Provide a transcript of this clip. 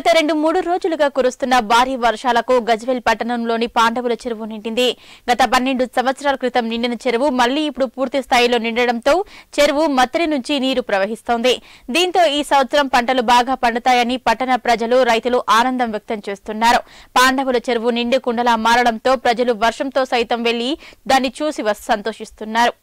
గత రెండు మూడు రోజులుగా కురుస్తున్న భారీ వర్షాలకు గజ్వేల్ పట్టణంలోని పాండవుల చెరువు నిండింది గత పన్నెండు సంవత్సరాల క్రితం నిండిన చెరువు మళ్లీ ఇప్పుడు పూర్తి స్థాయిలో నిండడంతో చెరువు మత్తరి నుంచి నీరు ప్రవహిస్తోంది దీంతో ఈ సంవత్సరం పంటలు బాగా పండుతాయని పట్టణ ప్రజలు రైతులు ఆనందం వ్యక్తం చేస్తున్నారు పాండవుల చెరువు నిండి కుండలా మారడంతో ప్రజలు వర్షంతో సైతం వెళ్లి దాన్ని చూసి సంతోషిస్తున్నారు